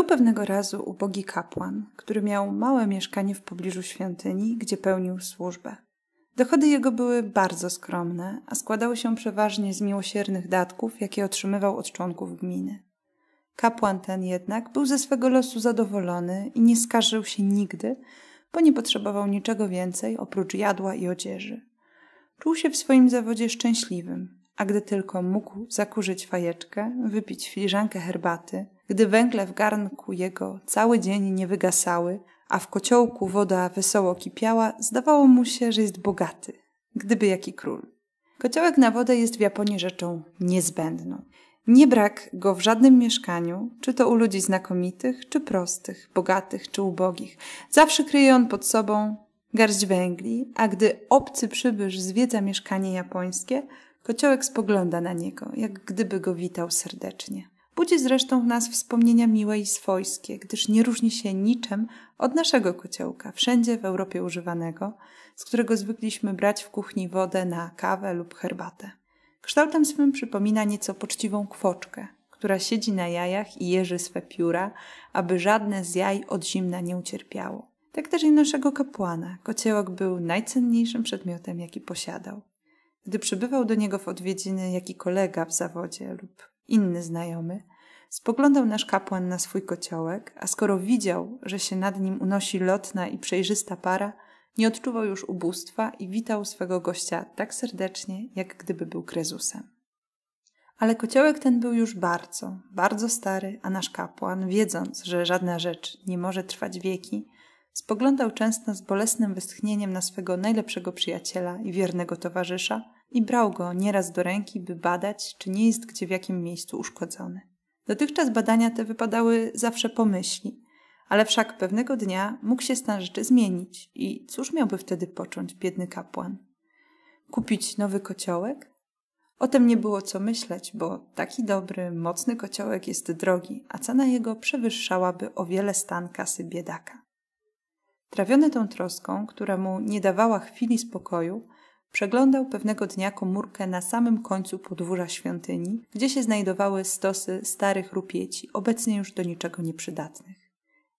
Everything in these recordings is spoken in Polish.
Był pewnego razu ubogi kapłan, który miał małe mieszkanie w pobliżu świątyni, gdzie pełnił służbę. Dochody jego były bardzo skromne, a składały się przeważnie z miłosiernych datków, jakie otrzymywał od członków gminy. Kapłan ten jednak był ze swego losu zadowolony i nie skarżył się nigdy, bo nie potrzebował niczego więcej oprócz jadła i odzieży. Czuł się w swoim zawodzie szczęśliwym, a gdy tylko mógł zakurzyć fajeczkę, wypić filiżankę herbaty – gdy węgle w garnku jego cały dzień nie wygasały, a w kociołku woda wesoło kipiała, zdawało mu się, że jest bogaty, gdyby jaki król. Kociołek na wodę jest w Japonii rzeczą niezbędną. Nie brak go w żadnym mieszkaniu, czy to u ludzi znakomitych, czy prostych, bogatych, czy ubogich. Zawsze kryje on pod sobą garść węgli, a gdy obcy przybysz zwiedza mieszkanie japońskie, kociołek spogląda na niego, jak gdyby go witał serdecznie budzi zresztą w nas wspomnienia miłe i swojskie, gdyż nie różni się niczym od naszego kociołka, wszędzie w Europie używanego, z którego zwykliśmy brać w kuchni wodę na kawę lub herbatę. Kształtem swym przypomina nieco poczciwą kwoczkę, która siedzi na jajach i jeży swe pióra, aby żadne z jaj od zimna nie ucierpiało. Tak też i naszego kapłana. Kociołek był najcenniejszym przedmiotem, jaki posiadał. Gdy przybywał do niego w odwiedziny jaki kolega w zawodzie lub inny znajomy, spoglądał nasz kapłan na swój kociołek, a skoro widział, że się nad nim unosi lotna i przejrzysta para, nie odczuwał już ubóstwa i witał swego gościa tak serdecznie, jak gdyby był Krezusem. Ale kociołek ten był już bardzo, bardzo stary, a nasz kapłan, wiedząc, że żadna rzecz nie może trwać wieki, spoglądał często z bolesnym westchnieniem na swego najlepszego przyjaciela i wiernego towarzysza i brał go nieraz do ręki, by badać, czy nie jest gdzie w jakim miejscu uszkodzony. Dotychczas badania te wypadały zawsze po myśli, ale wszak pewnego dnia mógł się stan rzeczy zmienić i cóż miałby wtedy począć biedny kapłan? Kupić nowy kociołek? O tym nie było co myśleć, bo taki dobry, mocny kociołek jest drogi, a cena jego przewyższałaby o wiele stan kasy biedaka. Trawiony tą troską, która mu nie dawała chwili spokoju, Przeglądał pewnego dnia komórkę na samym końcu podwórza świątyni, gdzie się znajdowały stosy starych rupieci, obecnie już do niczego nieprzydatnych.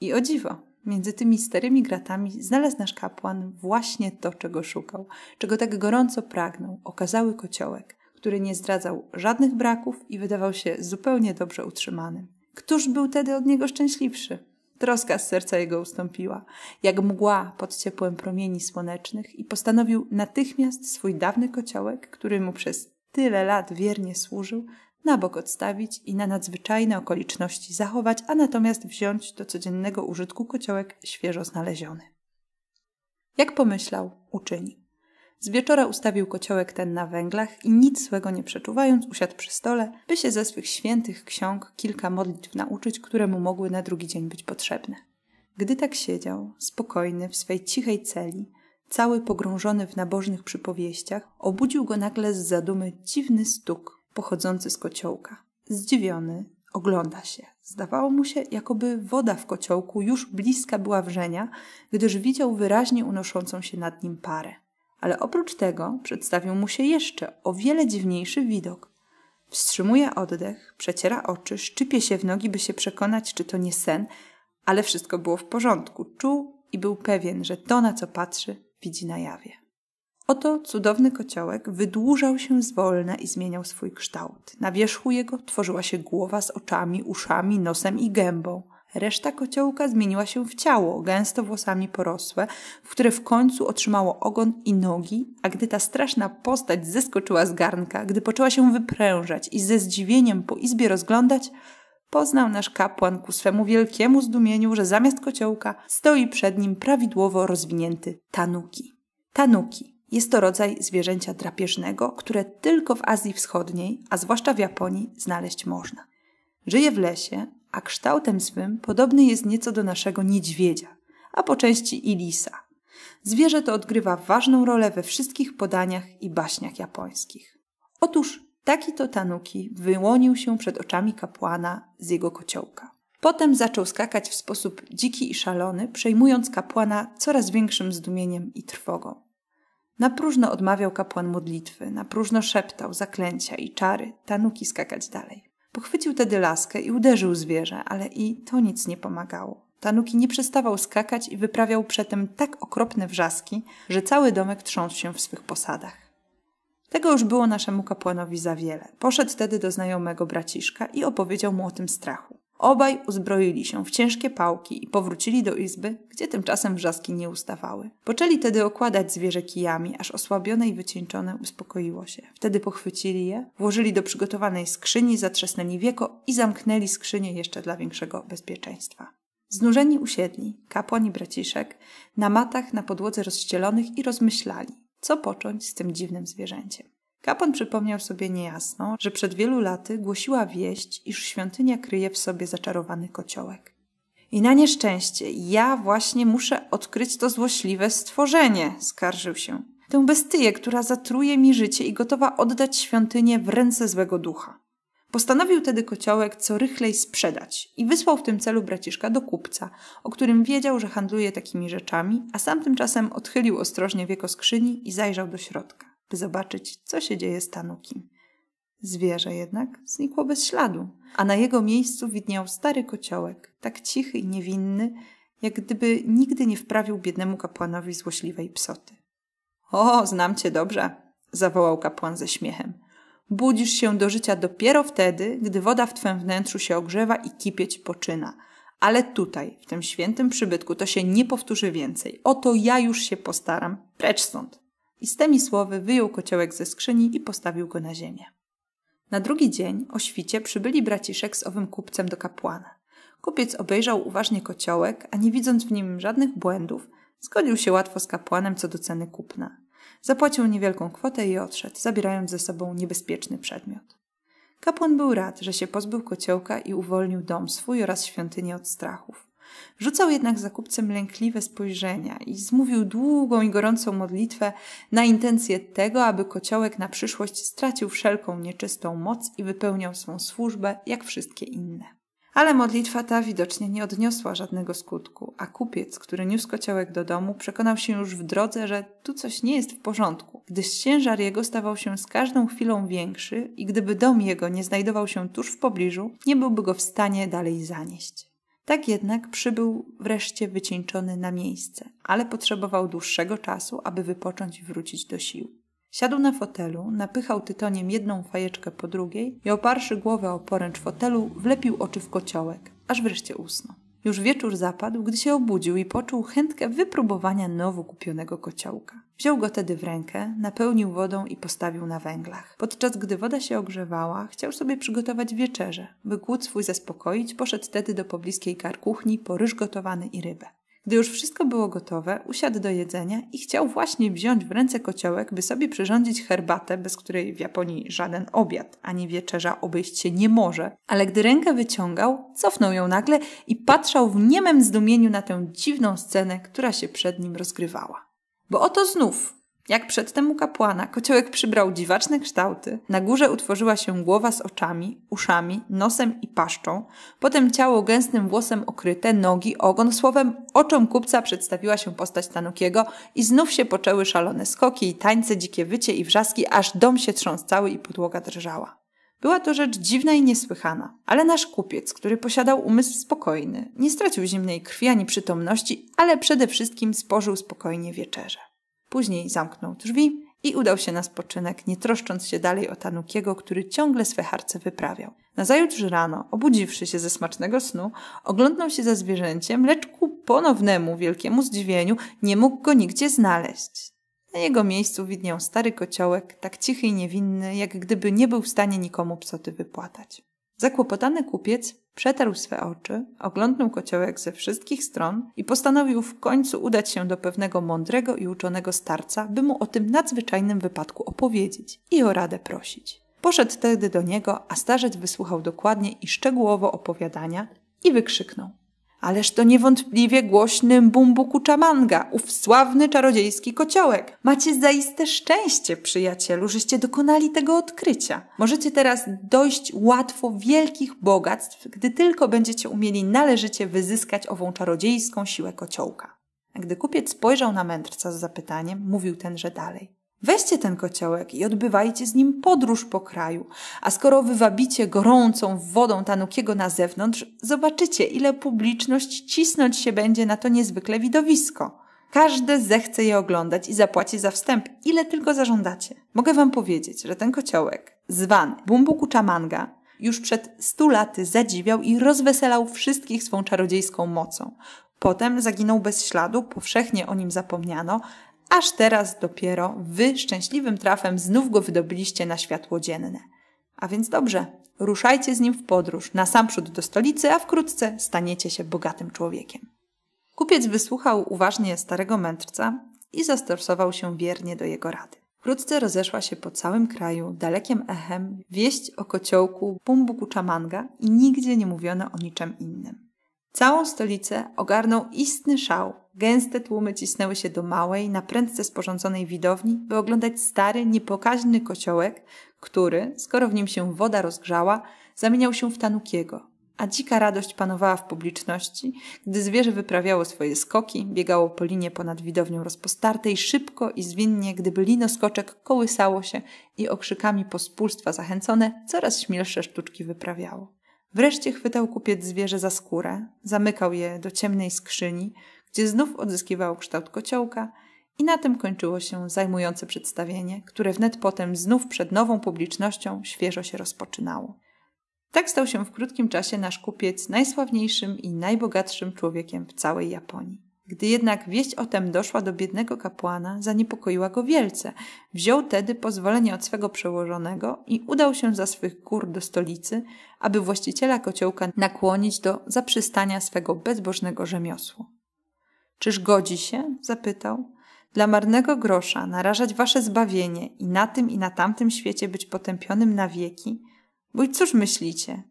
I o dziwo, między tymi starymi gratami znalazł nasz kapłan właśnie to, czego szukał, czego tak gorąco pragnął, okazały kociołek, który nie zdradzał żadnych braków i wydawał się zupełnie dobrze utrzymanym. Któż był tedy od niego szczęśliwszy? troska z serca jego ustąpiła, jak mgła pod ciepłem promieni słonecznych i postanowił natychmiast swój dawny kociołek, który mu przez tyle lat wiernie służył, na bok odstawić i na nadzwyczajne okoliczności zachować, a natomiast wziąć do codziennego użytku kociołek świeżo znaleziony. Jak pomyślał, uczynił. Z wieczora ustawił kociołek ten na węglach i nic złego nie przeczuwając usiadł przy stole, by się ze swych świętych ksiąg kilka modlitw nauczyć, które mu mogły na drugi dzień być potrzebne. Gdy tak siedział, spokojny, w swej cichej celi, cały pogrążony w nabożnych przypowieściach, obudził go nagle z zadumy dziwny stuk pochodzący z kociołka. Zdziwiony, ogląda się. Zdawało mu się, jakoby woda w kociołku już bliska była wrzenia, gdyż widział wyraźnie unoszącą się nad nim parę ale oprócz tego przedstawił mu się jeszcze o wiele dziwniejszy widok. Wstrzymuje oddech, przeciera oczy, szczypie się w nogi, by się przekonać, czy to nie sen, ale wszystko było w porządku. Czuł i był pewien, że to, na co patrzy, widzi na jawie. Oto cudowny kociołek wydłużał się zwolna i zmieniał swój kształt. Na wierzchu jego tworzyła się głowa z oczami, uszami, nosem i gębą – Reszta kociołka zmieniła się w ciało, gęsto włosami porosłe, w które w końcu otrzymało ogon i nogi, a gdy ta straszna postać zeskoczyła z garnka, gdy poczęła się wyprężać i ze zdziwieniem po izbie rozglądać, poznał nasz kapłan ku swemu wielkiemu zdumieniu, że zamiast kociołka stoi przed nim prawidłowo rozwinięty tanuki. Tanuki jest to rodzaj zwierzęcia drapieżnego, które tylko w Azji Wschodniej, a zwłaszcza w Japonii, znaleźć można. Żyje w lesie, a kształtem swym podobny jest nieco do naszego niedźwiedzia, a po części i lisa. Zwierzę to odgrywa ważną rolę we wszystkich podaniach i baśniach japońskich. Otóż taki to tanuki wyłonił się przed oczami kapłana z jego kociołka. Potem zaczął skakać w sposób dziki i szalony, przejmując kapłana coraz większym zdumieniem i trwogą. Na próżno odmawiał kapłan modlitwy, na próżno szeptał zaklęcia i czary, tanuki skakać dalej. Pochwycił tedy laskę i uderzył zwierzę, ale i to nic nie pomagało. Tanuki nie przestawał skakać i wyprawiał przedtem tak okropne wrzaski, że cały domek trząsł się w swych posadach. Tego już było naszemu kapłanowi za wiele. Poszedł tedy do znajomego braciszka i opowiedział mu o tym strachu. Obaj uzbroili się w ciężkie pałki i powrócili do izby, gdzie tymczasem wrzaski nie ustawały. Poczęli tedy okładać zwierzę kijami, aż osłabione i wycieńczone uspokoiło się. Wtedy pochwycili je, włożyli do przygotowanej skrzyni, zatrzasnęli wieko i zamknęli skrzynię jeszcze dla większego bezpieczeństwa. Znużeni usiedli, kapłan i braciszek, na matach na podłodze rozścielonych i rozmyślali, co począć z tym dziwnym zwierzęciem. Kapłan przypomniał sobie niejasno, że przed wielu laty głosiła wieść, iż świątynia kryje w sobie zaczarowany kociołek. I na nieszczęście, ja właśnie muszę odkryć to złośliwe stworzenie, skarżył się. Tę bestyję, która zatruje mi życie i gotowa oddać świątynię w ręce złego ducha. Postanowił tedy kociołek co rychlej sprzedać i wysłał w tym celu braciszka do kupca, o którym wiedział, że handluje takimi rzeczami, a sam tymczasem odchylił ostrożnie wieko skrzyni i zajrzał do środka by zobaczyć, co się dzieje z Tanukim. Zwierzę jednak znikło bez śladu, a na jego miejscu widniał stary kociołek, tak cichy i niewinny, jak gdyby nigdy nie wprawił biednemu kapłanowi złośliwej psoty. O, znam cię dobrze, zawołał kapłan ze śmiechem. Budzisz się do życia dopiero wtedy, gdy woda w twym wnętrzu się ogrzewa i kipieć poczyna. Ale tutaj, w tym świętym przybytku, to się nie powtórzy więcej. Oto ja już się postaram. Precz stąd. I z tymi słowy wyjął kociołek ze skrzyni i postawił go na ziemię. Na drugi dzień, o świcie, przybyli braciszek z owym kupcem do kapłana. Kupiec obejrzał uważnie kociołek, a nie widząc w nim żadnych błędów, zgodził się łatwo z kapłanem co do ceny kupna. Zapłacił niewielką kwotę i odszedł, zabierając ze sobą niebezpieczny przedmiot. Kapłan był rad, że się pozbył kociołka i uwolnił dom swój oraz świątynię od strachów. Rzucał jednak zakupcem lękliwe spojrzenia i zmówił długą i gorącą modlitwę na intencję tego, aby kociołek na przyszłość stracił wszelką nieczystą moc i wypełniał swą służbę jak wszystkie inne. Ale modlitwa ta widocznie nie odniosła żadnego skutku, a kupiec, który niósł kociołek do domu, przekonał się już w drodze, że tu coś nie jest w porządku, gdyż ciężar jego stawał się z każdą chwilą większy i gdyby dom jego nie znajdował się tuż w pobliżu, nie byłby go w stanie dalej zanieść. Tak jednak przybył wreszcie wycieńczony na miejsce, ale potrzebował dłuższego czasu, aby wypocząć i wrócić do sił. Siadł na fotelu, napychał tytoniem jedną fajeczkę po drugiej i oparszy głowę o poręcz fotelu, wlepił oczy w kociołek, aż wreszcie usnął. Już wieczór zapadł, gdy się obudził i poczuł chętkę wypróbowania nowo kupionego kociołka. Wziął go tedy w rękę, napełnił wodą i postawił na węglach. Podczas gdy woda się ogrzewała, chciał sobie przygotować wieczerze. By głód swój zaspokoić, poszedł tedy do pobliskiej karkuchni po ryż gotowany i rybę. Gdy już wszystko było gotowe, usiadł do jedzenia i chciał właśnie wziąć w ręce kociołek, by sobie przyrządzić herbatę, bez której w Japonii żaden obiad ani wieczerza obejść się nie może. Ale gdy rękę wyciągał, cofnął ją nagle i patrzał w niemem zdumieniu na tę dziwną scenę, która się przed nim rozgrywała. Bo oto znów jak przedtem u kapłana, kociołek przybrał dziwaczne kształty. Na górze utworzyła się głowa z oczami, uszami, nosem i paszczą, potem ciało gęstym włosem okryte, nogi, ogon, słowem oczom kupca przedstawiła się postać Tanukiego i znów się poczęły szalone skoki i tańce, dzikie wycie i wrzaski, aż dom się trząsł i podłoga drżała. Była to rzecz dziwna i niesłychana, ale nasz kupiec, który posiadał umysł spokojny, nie stracił zimnej krwi ani przytomności, ale przede wszystkim spożył spokojnie wieczerze. Później zamknął drzwi i udał się na spoczynek, nie troszcząc się dalej o Tanukiego, który ciągle swe harce wyprawiał. Nazajutrz rano, obudziwszy się ze smacznego snu, oglądnął się za zwierzęciem, lecz ku ponownemu wielkiemu zdziwieniu nie mógł go nigdzie znaleźć. Na jego miejscu widniał stary kociołek, tak cichy i niewinny, jak gdyby nie był w stanie nikomu psoty wypłatać. Zakłopotany kupiec przetarł swe oczy, oglądnął kociołek ze wszystkich stron i postanowił w końcu udać się do pewnego mądrego i uczonego starca, by mu o tym nadzwyczajnym wypadku opowiedzieć i o radę prosić. Poszedł wtedy do niego, a starzec wysłuchał dokładnie i szczegółowo opowiadania i wykrzyknął. Ależ to niewątpliwie głośny Bumbuku Czamanga, ów sławny czarodziejski kociołek. Macie zaiste szczęście, przyjacielu, żeście dokonali tego odkrycia. Możecie teraz dojść łatwo wielkich bogactw, gdy tylko będziecie umieli należycie wyzyskać ową czarodziejską siłę kociołka. A gdy kupiec spojrzał na mędrca z zapytaniem, mówił tenże dalej. Weźcie ten kociołek i odbywajcie z nim podróż po kraju. A skoro wywabicie gorącą wodą Tanukiego na zewnątrz, zobaczycie, ile publiczność cisnąć się będzie na to niezwykle widowisko. Każdy zechce je oglądać i zapłaci za wstęp, ile tylko zażądacie. Mogę wam powiedzieć, że ten kociołek, zwany Bumbuku Chamanga, już przed stu laty zadziwiał i rozweselał wszystkich swą czarodziejską mocą. Potem zaginął bez śladu, powszechnie o nim zapomniano, aż teraz dopiero wy szczęśliwym trafem znów go wydobyliście na światło dzienne. A więc dobrze, ruszajcie z nim w podróż, na sam przód do stolicy, a wkrótce staniecie się bogatym człowiekiem. Kupiec wysłuchał uważnie starego mędrca i zastosował się wiernie do jego rady. Wkrótce rozeszła się po całym kraju dalekim echem wieść o kociołku Pumbuku Czamanga i nigdzie nie mówiono o niczym innym. Całą stolicę ogarnął istny szał, Gęste tłumy cisnęły się do małej, na prędce sporządzonej widowni, by oglądać stary, niepokaźny kociołek, który, skoro w nim się woda rozgrzała, zamieniał się w Tanukiego. A dzika radość panowała w publiczności, gdy zwierzę wyprawiało swoje skoki, biegało po linie ponad widownią rozpostartej, szybko i zwinnie, gdyby lino skoczek kołysało się i okrzykami pospólstwa zachęcone coraz śmielsze sztuczki wyprawiało. Wreszcie chwytał kupiec zwierzę za skórę, zamykał je do ciemnej skrzyni, gdzie znów odzyskiwał kształt kociołka i na tym kończyło się zajmujące przedstawienie, które wnet potem znów przed nową publicznością świeżo się rozpoczynało. Tak stał się w krótkim czasie nasz kupiec najsławniejszym i najbogatszym człowiekiem w całej Japonii. Gdy jednak wieść o tem doszła do biednego kapłana, zaniepokoiła go wielce. Wziął tedy pozwolenie od swego przełożonego i udał się za swych gór do stolicy, aby właściciela kociołka nakłonić do zaprzystania swego bezbożnego rzemiosła. Czyż godzi się? zapytał. Dla marnego grosza narażać wasze zbawienie i na tym i na tamtym świecie być potępionym na wieki? Bo i cóż myślicie?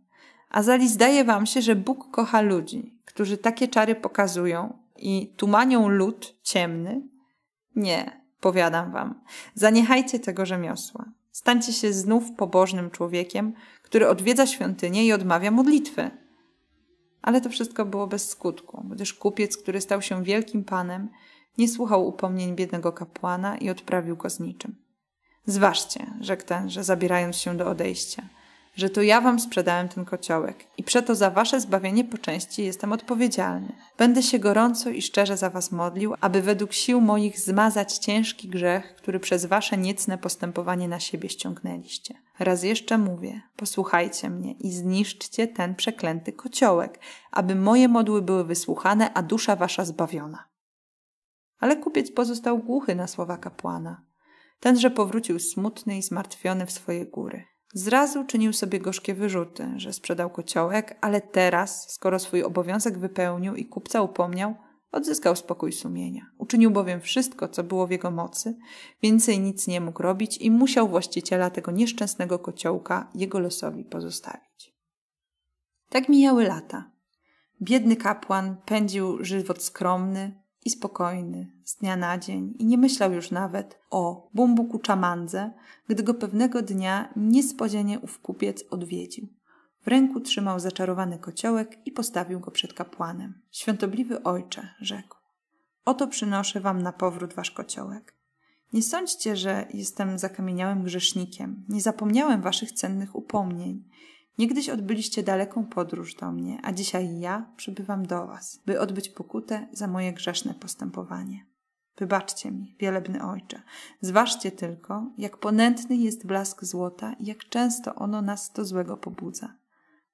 Azali zdaje wam się, że Bóg kocha ludzi, którzy takie czary pokazują i tumanią lud ciemny? Nie, powiadam wam, zaniechajcie tego rzemiosła. Stańcie się znów pobożnym człowiekiem, który odwiedza świątynię i odmawia modlitwy. Ale to wszystko było bez skutku, gdyż kupiec, który stał się wielkim panem, nie słuchał upomnień biednego kapłana i odprawił go z niczym. Zważcie, rzekł tenże, że zabierając się do odejścia, że to ja wam sprzedałem ten kociołek i przeto za wasze zbawienie po części jestem odpowiedzialny. Będę się gorąco i szczerze za was modlił, aby według sił moich zmazać ciężki grzech, który przez wasze niecne postępowanie na siebie ściągnęliście. Raz jeszcze mówię, posłuchajcie mnie i zniszczcie ten przeklęty kociołek, aby moje modły były wysłuchane, a dusza wasza zbawiona. Ale kupiec pozostał głuchy na słowa kapłana. Tenże powrócił smutny i zmartwiony w swoje góry. Zrazu czynił sobie gorzkie wyrzuty, że sprzedał kociołek, ale teraz, skoro swój obowiązek wypełnił i kupca upomniał, Odzyskał spokój sumienia. Uczynił bowiem wszystko, co było w jego mocy, więcej nic nie mógł robić i musiał właściciela tego nieszczęsnego kociołka jego losowi pozostawić. Tak mijały lata. Biedny kapłan pędził żywot skromny i spokojny z dnia na dzień i nie myślał już nawet o bumbuku czamandze, gdy go pewnego dnia niespodzianie ów kupiec odwiedził. W ręku trzymał zaczarowany kociołek i postawił go przed kapłanem. Świątobliwy ojcze, rzekł. Oto przynoszę wam na powrót wasz kociołek. Nie sądźcie, że jestem zakamieniałym grzesznikiem. Nie zapomniałem waszych cennych upomnień. Niegdyś odbyliście daleką podróż do mnie, a dzisiaj ja przybywam do was, by odbyć pokutę za moje grzeszne postępowanie. Wybaczcie mi, wielebny ojcze, zważcie tylko, jak ponętny jest blask złota i jak często ono nas do złego pobudza.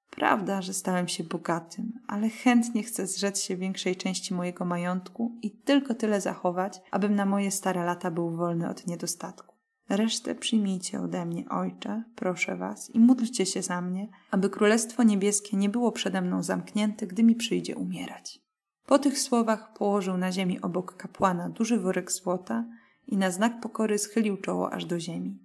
Prawda, że stałem się bogatym, ale chętnie chcę zrzec się większej części mojego majątku i tylko tyle zachować, abym na moje stare lata był wolny od niedostatku. Resztę przyjmijcie ode mnie, Ojcze, proszę Was, i módlcie się za mnie, aby Królestwo Niebieskie nie było przede mną zamknięte, gdy mi przyjdzie umierać. Po tych słowach położył na ziemi obok kapłana duży worek złota i na znak pokory schylił czoło aż do ziemi.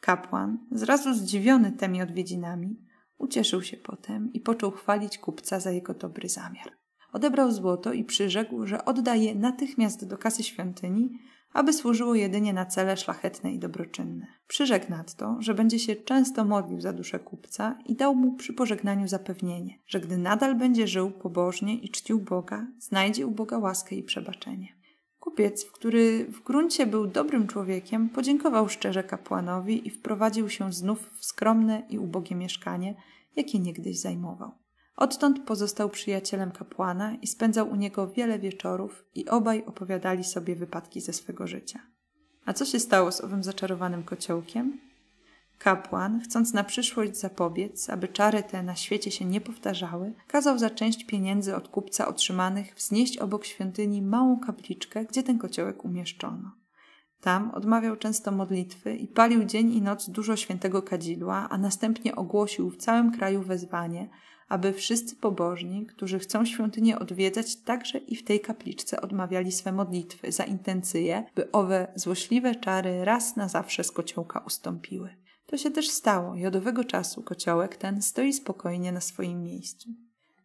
Kapłan, zrazu zdziwiony tymi odwiedzinami, Ucieszył się potem i począł chwalić kupca za jego dobry zamiar. Odebrał złoto i przyrzekł, że odda je natychmiast do kasy świątyni, aby służyło jedynie na cele szlachetne i dobroczynne. Przyrzekł nadto, że będzie się często modlił za duszę kupca i dał mu przy pożegnaniu zapewnienie, że gdy nadal będzie żył pobożnie i czcił Boga, znajdzie u Boga łaskę i przebaczenie. Kupiec, który w gruncie był dobrym człowiekiem, podziękował szczerze kapłanowi i wprowadził się znów w skromne i ubogie mieszkanie, jakie niegdyś zajmował. Odtąd pozostał przyjacielem kapłana i spędzał u niego wiele wieczorów i obaj opowiadali sobie wypadki ze swego życia. A co się stało z owym zaczarowanym kociołkiem? Kapłan, chcąc na przyszłość zapobiec, aby czary te na świecie się nie powtarzały, kazał za część pieniędzy od kupca otrzymanych wznieść obok świątyni małą kapliczkę, gdzie ten kociołek umieszczono. Tam odmawiał często modlitwy i palił dzień i noc dużo świętego kadzidła, a następnie ogłosił w całym kraju wezwanie, aby wszyscy pobożni, którzy chcą świątynię odwiedzać, także i w tej kapliczce odmawiali swe modlitwy za intencje, by owe złośliwe czary raz na zawsze z kociołka ustąpiły. To się też stało i od owego czasu kociołek ten stoi spokojnie na swoim miejscu.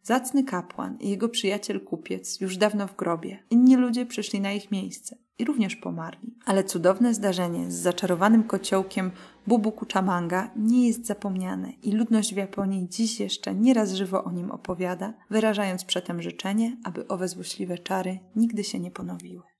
Zacny kapłan i jego przyjaciel kupiec już dawno w grobie. Inni ludzie przyszli na ich miejsce i również pomarli. Ale cudowne zdarzenie z zaczarowanym kociołkiem Bubu Kuchamanga nie jest zapomniane i ludność w Japonii dziś jeszcze nieraz żywo o nim opowiada, wyrażając przetem życzenie, aby owe złośliwe czary nigdy się nie ponowiły.